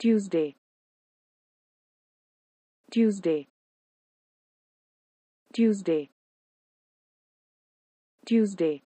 Tuesday Tuesday Tuesday Tuesday